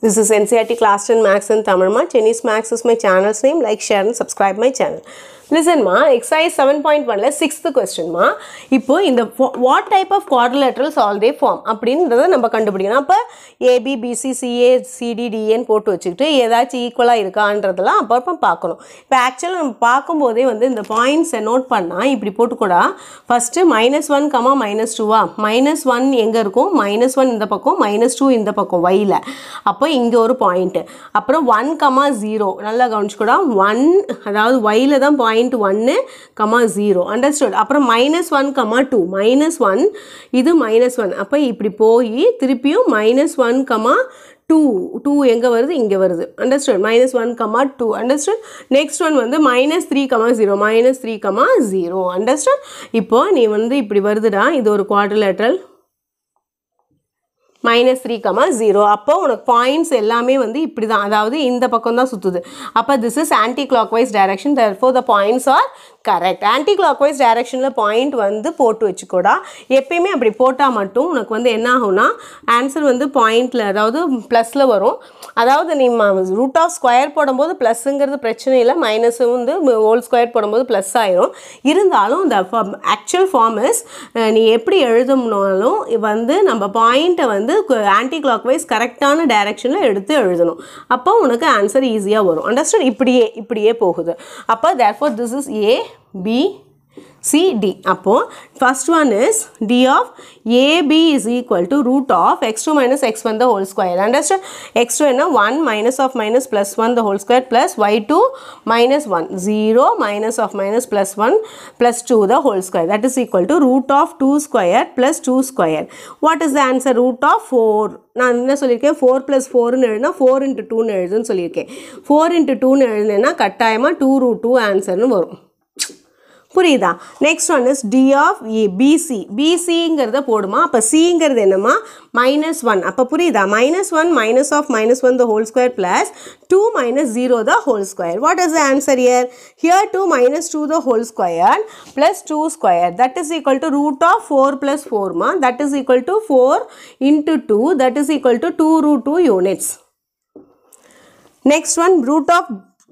This is NCERT Class 10 Max and Tamil Chinese Max is my channel's name. Like, share and subscribe my channel. லிசன்மா exercise seven point ஒனில் sixth கொஸ்டின்மா இப்போ இந்த what type of all the form அப்படின்றத நம்ம கண்டுபிடிக்கணும் அப்போ AB BC CA சிடிடிஏன்னு e போட்டு வச்சுக்கிட்டு ஏதாச்சும் ஈக்குவலாக இருக்கான்றதெல்லாம் அப்போ பார்க்கணும் இப்போ ஆக்சுவலாக நம்ம பார்க்கும்போதே வந்து இந்த பாயிண்ட்ஸை நோட் பண்ணால் இப்படி போட்டுக்கூடா first minus one comma minus டூவா மைனஸ் ஒன் எங்கே இருக்கும் மைனஸ் ஒன் இந்த பக்கம் மைனஸ் டூ இந்த பக்கம் வையில் அப்போ இங்கே ஒரு பாயிண்ட்டு அப்புறம் ஒன் கமா ஜீரோ நல்லா கவனிச்சுக்கூடா ஒன் அதாவது வயில தான் பாயிண்ட் பாயிண்ட் ஒன்று கமா ஜீரோ அண்டர்ஸ்டுட் அப்புறம் minus one comma two minus one இது மைனஸ் ஒன் அப்போ இப்படி போய் திருப்பியும் minus one comma two two எங்கே வருது இங்கே வருது understood minus one comma two understand next one வந்து minus three comma zero minus three comma zero understand இப்போ நீ வந்து இப்படி வருதுடா இது ஒரு lateral minus three comma zero அப்போ உனக்கு பாயிண்ட்ஸ் எல்லாமே வந்து இப்படி தான் அதாவது இந்த பக்கம் தான் சுற்றுது அப்போ this is anticlockwise direction for the points are correct anticlockwise டைரக்ஷனில் பாயிண்ட் வந்து போட்டு வச்சுக்கூடா எப்பயுமே அப்படி போட்டால் மட்டும் உனக்கு வந்து என்ன ஆகும்னா ஆன்சர் வந்து பாயிண்டில் அதாவது ப்ளஸில் வரும் அதாவது நீ ரூட் ஆஃப் ஸ்கொயர் போடும்போது ப்ளஸ்ஸுங்கிறது பிரச்சனை இல்லை மைனஸ் வந்து ஹோல் ஸ்கொயர் போடும்போது ப்ளஸ் ஆயிரும் இருந்தாலும் இந்த ஆக்சுவல் ஃபார்ம் இஸ் நீ எப்படி எழுதணும்னாலும் வந்து நம்ம பாயிண்ட்டை வந்து வந்து ஆன்டி கிளாக் வைஸ் கரெக்டான டைரக்ஷனில் எடுத்து எழுதணும் அப்போ உனக்கு ஆன்சர் ஈஸியாக வரும் அண்டர்ஸ்டாண்ட் இப்படியே இப்படியே போகுது அப்போ therefore this is A B cd அப்ப first one is d of ab = √x2 - x1 ^ 2 understand x2 என்ன 1 --+ 1 ^ 2 + y2 - 1 0 --+ 1 + 2 ^ 2 that is equal to √2 ^ 2 + 2 ^ 2 what is the answer √4 நான் என்ன சொல்லிருக்கேன் 4 + 4 ன்னு எழுதினா 4 * 2 ன்னு எழுதணும்னு சொல்லிருக்கேன் 4 * 2 ன்னு எழுதினா கட்டாயமா 2√2 आंसर ன்னு வரும் புரியுதா next one is D of A BC பிசிங்கிறத போடுமா அப்போ சிங்கிறது என்னமா மைனஸ் ஒன் அப்போ புரியுதா minus one minus of minus one the whole square plus two minus zero the whole square what is the answer here here two minus two the whole square plus two square that is equal to root of four plus ஃபோர்மா that is equal to four into two that is equal to two root two units next one root of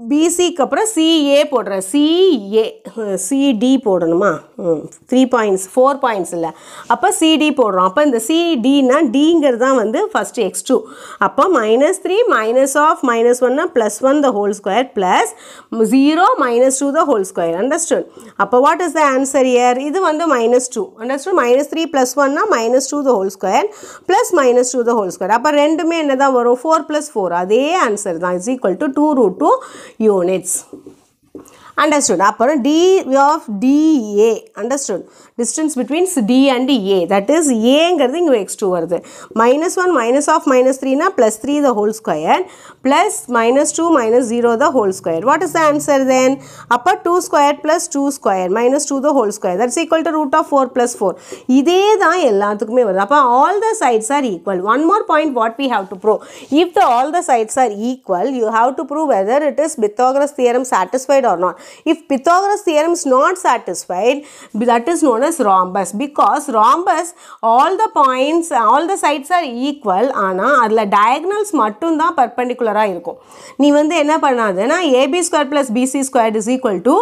பிசிக்கு அப்புறம் CA போடுறேன் CA CD போடணுமா three points four points இல்லை அப்போ CD போடுறோம் அப்போ இந்த சிடினா டிங்கிறது தான் வந்து ஃபஸ்ட்டு எக்ஸ் டூ அப்போ minus three minus of minus ஒன்னா plus one the whole square plus zero minus two the whole square understood அப்போ what is the answer here இது வந்து minus two understood minus three plus ஒன்னா minus two the whole square plus minus two the whole square அப்போ ரெண்டுமே என்ன தான் வரும் four plus four அதே ஆன்சர் தான் is equal to two root two units understood அப்போ d of dA understood distance between D and A that is ஏங்கிறது இங்கே எக்ஸ் டூ வருது minus one minus of minus த்ரீனா plus three the whole square plus minus two minus zero the whole square what is the answer then அப்போ two square plus two square minus two the whole square that's equal to root of four plus four இதே தான் எல்லாத்துக்குமே வருது அப்போ all the sides are equal one more point what we have to prove if the all the sides are equal you have to prove whether it is Pythagoras theorem satisfied or not if Pythagoras theorem is not satisfied that is known is rhombus because rhombus all the points all the sides are equal ஆனால் அதில் diagonals மட்டும்தான் perpendiculaராக இருக்கும் நீ வந்து என்ன பண்ணாதுன்னா AB square plus BC square is equal to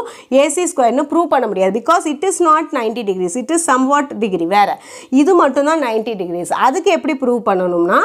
AC ஸ்கொயர்னு prove பண்ண முடியாது because it is not ninety degrees it is what degree வேறு இது மட்டும்தான் நைன்டி டிகிரிஸ் அதுக்கு எப்படி ப்ரூவ் பண்ணணும்னா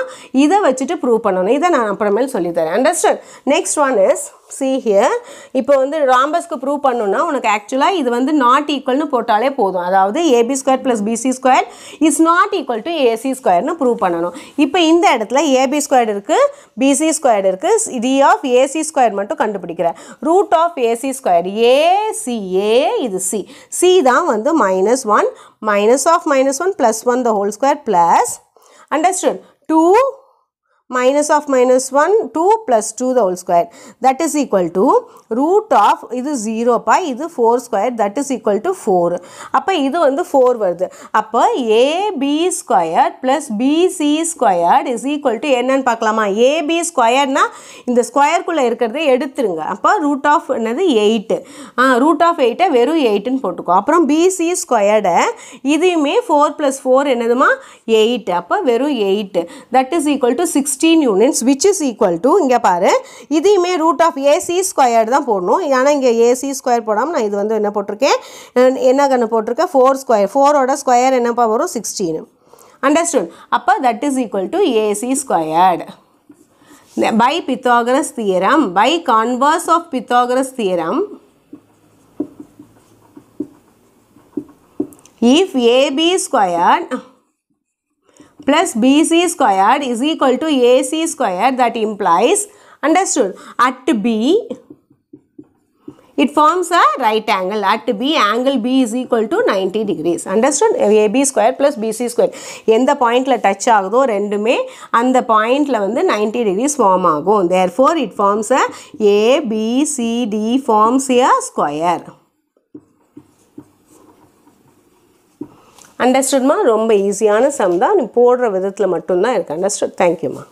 இதை வச்சுட்டு ப்ரூவ் பண்ணணும் இதை நான் அப்புறமேல் சொல்லித்தரேன் understand next one is C here இப்போ வந்து ராம்பஸ்க்கு ப்ரூவ் பண்ணணும்னா உனக்கு ஆக்சுவலாக இது வந்து நாட் ஈக்குவல்னு போட்டாலே போதும் அதாவது AB square plus BC square is not equal to AC ஸ்கொயர்னு ப்ரூவ் பண்ணணும் இப்போ இந்த இடத்துல ஏபி ஸ்கொயர் இருக்குது பிசி ஸ்கொயர் இருக்குது டி ஆஃப் ஏசி ஸ்கொயர் மட்டும் கண்டுபிடிக்கிறேன் root of AC square ACA இது சி சி தான் வந்து minus one minus of minus one plus one the whole square plus understood two minus of minus 1 2 plus 2 the whole square that is equal to root of இது 0 பா இது 4 square that is equal to 4 அப்போ இது வந்து 4 வருது a, b squared plus b, c squared is equal to என்னன்னு பார்க்கலாமா ab நா, இந்த square ஸ்கொயருக்குள்ளே இருக்கிறது எடுத்திருங்க. அப்போ root of என்னது எயிட்டு ஆ ரூட் ஆஃப் எயிட்டை வெறும் போட்டுக்கு. போட்டுக்கோ b, c ஸ்கொயர்டை இதுமே 4 plus 4 என்னதுமா 8. அப்போ வெரு 8. That is equal to 16. 16 units which is equal to இங்கே பாரு இதையுமே ரூட் ஆஃப் ஏசி square தான் போடணும் ஆனால் இங்கே ஏசி ஸ்கொயர் போடாமல் நான் இது வந்து என்ன போட்டிருக்கேன் என்ன கண்ணு போட்டிருக்கேன் ஃபோர் ஸ்கொயர் ஃபோரோட ஸ்கொயர் என்னப்பா வரும் சிக்ஸ்டீனு understood அப்போ that is equal to AC squared by Pythagoras theorem by converse of Pythagoras theorem if AB squared plus BC squared is equal to AC squared that implies understood at B it forms a right angle at B angle B is equal to 90 degrees understood AB square plus BC square எந்த பாயிண்டில் touch ஆகுதோ ரெண்டுமே அந்த பாயிண்டில் வந்து 90 degrees form ஆகும் therefore it forms a ABCD forms a square அண்டர்ஸ்டுட்மா ரொம்ப ஈஸியான சம் தான் நீ போடுற விதத்தில் மட்டும்தான் இருக்குது அண்டர்ஸ்டுட் தேங்க்யூம்மா